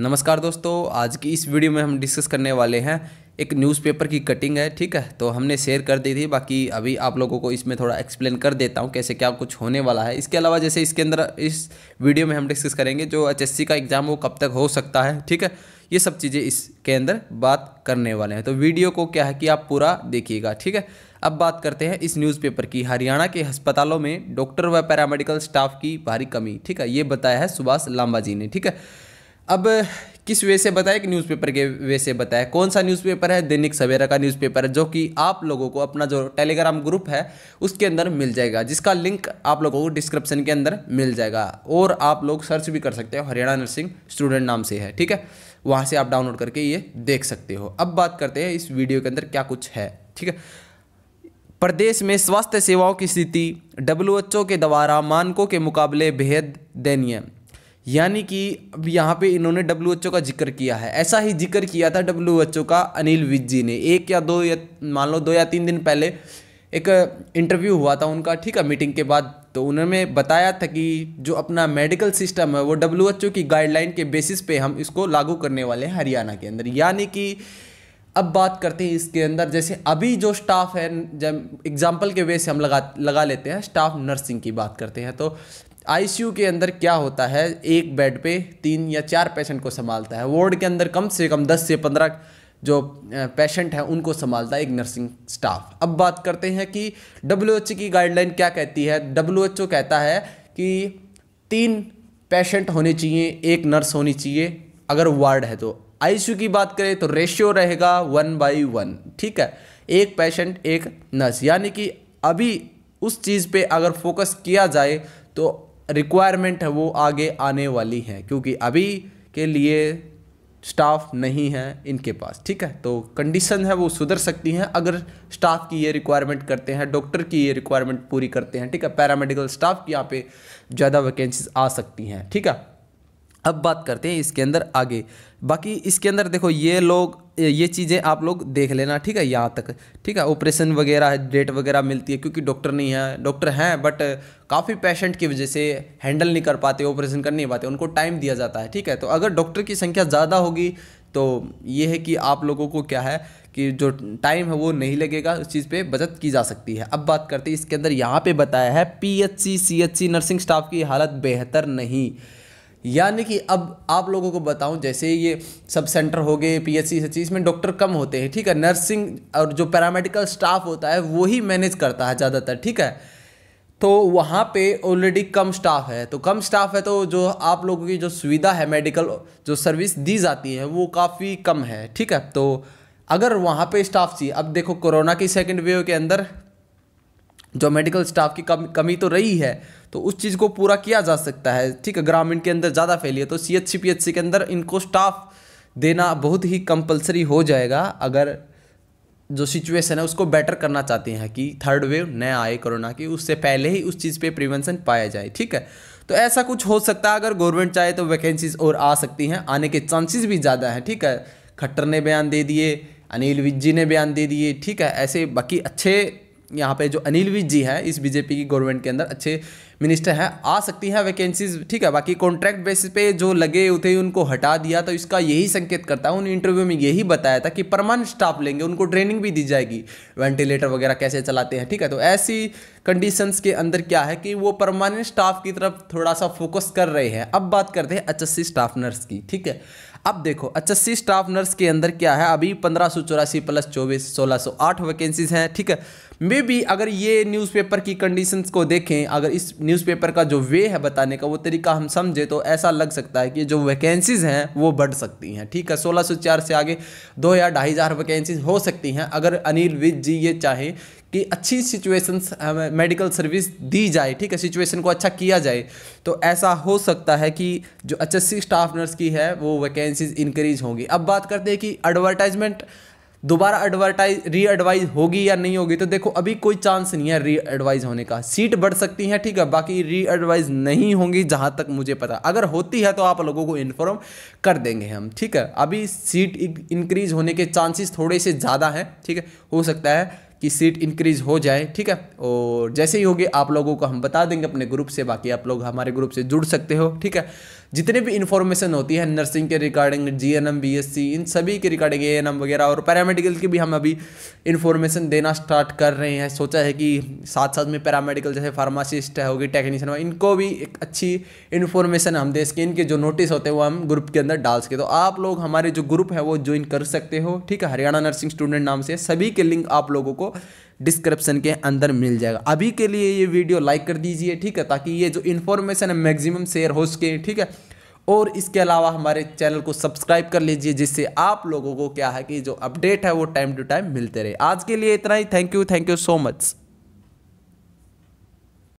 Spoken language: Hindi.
नमस्कार दोस्तों आज की इस वीडियो में हम डिस्कस करने वाले हैं एक न्यूज़पेपर की कटिंग है ठीक है तो हमने शेयर कर दी थी बाकी अभी आप लोगों को इसमें थोड़ा एक्सप्लेन कर देता हूँ कैसे क्या कुछ होने वाला है इसके अलावा जैसे इसके अंदर इस वीडियो में हम डिस्कस करेंगे जो एच का एग्ज़ाम वो कब तक हो सकता है ठीक है ये सब चीज़ें इसके अंदर बात करने वाले हैं तो वीडियो को क्या है कि आप पूरा देखिएगा ठीक है अब बात करते हैं इस न्यूज़पेपर की हरियाणा के अस्पतालों में डॉक्टर व पैरामेडिकल स्टाफ की भारी कमी ठीक है ये बताया है सुभाष लांबा जी ने ठीक है अब किस वे से बताए कि न्यूज़पेपर के वे से बताए कौन सा न्यूज़पेपर है दैनिक सवेरा का न्यूज़पेपर है जो कि आप लोगों को अपना जो टेलीग्राम ग्रुप है उसके अंदर मिल जाएगा जिसका लिंक आप लोगों को डिस्क्रिप्शन के अंदर मिल जाएगा और आप लोग सर्च भी कर सकते हो हरियाणा नर्सिंग स्टूडेंट नाम से है ठीक है वहाँ से आप डाउनलोड करके ये देख सकते हो अब बात करते हैं इस वीडियो के अंदर क्या कुछ है ठीक है प्रदेश में स्वास्थ्य सेवाओं की स्थिति डब्ल्यू के द्वारा मानकों के मुकाबले बेहद दयनीय यानी कि अब यहाँ पे इन्होंने डब्ल्यू एच ओ का जिक्र किया है ऐसा ही जिक्र किया था डब्ल्यू एच ओ का अनिल विज जी ने एक या दो या मान लो दो या तीन दिन पहले एक इंटरव्यू हुआ था उनका ठीक है मीटिंग के बाद तो उन्होंने बताया था कि जो अपना मेडिकल सिस्टम है वो डब्ल्यू एच ओ की गाइडलाइन के बेसिस पे हम इसको लागू करने वाले हैं हरियाणा के अंदर यानी कि अब बात करते हैं इसके अंदर जैसे अभी जो स्टाफ है जब एग्जाम्पल के वे से हम लगा लगा लेते हैं स्टाफ नर्सिंग की बात करते हैं तो आईसीयू के अंदर क्या होता है एक बेड पे तीन या चार पेशेंट को संभालता है वार्ड के अंदर कम से कम दस से पंद्रह जो पेशेंट हैं उनको संभालता है एक नर्सिंग स्टाफ अब बात करते हैं कि डब्ल्यू की गाइडलाइन क्या कहती है डब्ल्यू कहता है कि तीन पेशेंट होने चाहिए एक नर्स होनी चाहिए अगर वार्ड है तो आईसीयू की बात करें तो रेशियो रहेगा वन बाई वन ठीक है एक पेशेंट एक नर्स यानी कि अभी उस चीज़ पे अगर फोकस किया जाए तो रिक्वायरमेंट है वो आगे आने वाली है क्योंकि अभी के लिए स्टाफ नहीं है इनके पास ठीक है तो कंडीशन है वो सुधर सकती हैं अगर स्टाफ की ये रिक्वायरमेंट करते हैं डॉक्टर की ये रिक्वायरमेंट पूरी करते हैं ठीक है पैरामेडिकल स्टाफ की यहाँ पे ज़्यादा वैकेंसीज आ सकती हैं ठीक है अब बात करते हैं इसके अंदर आगे बाकी इसके अंदर देखो ये लोग ये चीज़ें आप लोग देख लेना ठीक है यहाँ तक ठीक है ऑपरेशन वगैरह डेट वगैरह मिलती है क्योंकि डॉक्टर नहीं है डॉक्टर हैं बट काफ़ी पेशेंट की वजह से हैंडल नहीं कर पाते ऑपरेशन कर नहीं पाते उनको टाइम दिया जाता है ठीक है तो अगर डॉक्टर की संख्या ज़्यादा होगी तो ये है कि आप लोगों को क्या है कि जो टाइम है वो नहीं लगेगा उस चीज़ पे बचत की जा सकती है अब बात करते हैं इसके अंदर यहाँ पे बताया है पीएचसी सीएचसी नर्सिंग स्टाफ की हालत बेहतर नहीं यानी कि अब आप लोगों को बताऊं जैसे ये सब सेंटर हो गए पीएचसी से चीज़ में डॉक्टर कम होते हैं ठीक है नर्सिंग और जो पैरामेडिकल स्टाफ होता है वही मैनेज करता है ज़्यादातर ठीक है तो वहाँ पे ऑलरेडी कम स्टाफ है तो कम स्टाफ है तो जो आप लोगों की जो सुविधा है मेडिकल जो सर्विस दी जाती है वो काफ़ी कम है ठीक है तो अगर वहाँ पे स्टाफ चाहिए अब देखो कोरोना की सेकेंड वेव के अंदर जो मेडिकल स्टाफ की कम, कमी तो रही है तो उस चीज़ को पूरा किया जा सकता है ठीक है ग्रामीण के अंदर ज़्यादा फैली है तो C H C P H C के अंदर इनको स्टाफ देना बहुत ही कंपलसरी हो जाएगा अगर जो सिचुएशन है उसको बेटर करना चाहते हैं कि थर्ड वेव न आए कोरोना की उससे पहले ही उस चीज़ पे प्रिवेंशन पाया जाए ठीक है तो ऐसा कुछ हो सकता है अगर गवर्नमेंट चाहे तो वैकेंसीज और आ सकती हैं आने के चांसेस भी ज़्यादा हैं ठीक है खट्टर ने बयान दे दिए अनिल विज ने बयान दे दिए ठीक है ऐसे बाकी अच्छे यहाँ पे जो अनिल विज जी हैं इस बीजेपी की गवर्नमेंट के अंदर अच्छे मिनिस्टर हैं आ सकती हैं वैकेंसीज ठीक है बाकी कॉन्ट्रैक्ट बेसिस पे जो लगे थे उनको हटा दिया तो इसका यही संकेत करता है उन इंटरव्यू में यही बताया था कि परमानेंट स्टाफ लेंगे उनको ट्रेनिंग भी दी जाएगी वेंटिलेटर वगैरह कैसे चलाते हैं ठीक है तो ऐसी कंडीशंस के अंदर क्या है कि वो परमानेंट स्टाफ की तरफ थोड़ा सा फोकस कर रहे हैं अब बात करते हैं एच स्टाफ नर्स की ठीक है अब देखो अच्छा सी स्टाफ नर्स के अंदर क्या है अभी पंद्रह सौ चौरासी प्लस चौबीस सोलह सौ आठ वैकेंसीज हैं ठीक है मे बी अगर ये न्यूज़पेपर की कंडीशंस को देखें अगर इस न्यूज़पेपर का जो वे है बताने का वो तरीका हम समझे तो ऐसा लग सकता है कि जो वैकेंसीज़ हैं वो बढ़ सकती हैं ठीक है सोलह सौ चार से आगे दो या ढाई हज़ार वैकेंसीज हो सकती हैं अगर अनिल विज जी ये चाहें कि अच्छी सिचुएशन मेडिकल सर्विस दी जाए ठीक है सिचुएशन को अच्छा किया जाए तो ऐसा हो सकता है कि जो एच स्टाफ नर्स की है वो वैकेंसीज इंक्रीज होंगी अब बात करते हैं कि एडवर्टाइजमेंट दोबारा एडवर्टाइज री एडवाइज होगी या नहीं होगी तो देखो अभी कोई चांस नहीं है री एडवाइज होने का सीट बढ़ सकती है ठीक है बाकी री एडवाइज नहीं होंगी जहाँ तक मुझे पता अगर होती है तो आप लोगों को इन्फॉर्म कर देंगे हम ठीक है अभी सीट इंक्रीज होने के चांसेस थोड़े से ज़्यादा हैं ठीक है हो सकता है कि सीट इंक्रीज हो जाए ठीक है और जैसे ही होगी आप लोगों को हम बता देंगे अपने ग्रुप से बाकी आप लोग हमारे ग्रुप से जुड़ सकते हो ठीक है जितने भी इन्फॉर्मेशन होती है नर्सिंग के regarding G N M B S C इन सभी के रिगार्डिंग ए एन एम वगैरह और पैरामेडिकल की भी हम अभी इन्फॉर्मेशन देना स्टार्ट कर रहे हैं सोचा है कि साथ साथ में पैरामेडिकल जैसे फार्मासिस्ट है होगी टेक्नीशियन हो इनको भी एक अच्छी इन्फॉर्मेशन हम दे सके इनके जो नोटिस होते हैं वो हम ग्रुप के अंदर डाल सके तो आप लोग हमारे जो ग्रुप है वो ज्वाइन कर सकते हो ठीक है हरियाणा नर्सिंग स्टूडेंट नाम से सभी के लिंक आप लोगों को डिस्क्रिप्शन के अंदर मिल जाएगा अभी के लिए ये वीडियो लाइक कर दीजिए ठीक है ताकि ये जो इन्फॉर्मेशन है मैक्सिमम शेयर हो सके ठीक है और इसके अलावा हमारे चैनल को सब्सक्राइब कर लीजिए जिससे आप लोगों को क्या है कि जो अपडेट है वो टाइम टू टाइम मिलते रहे आज के लिए इतना ही thank you thank you so much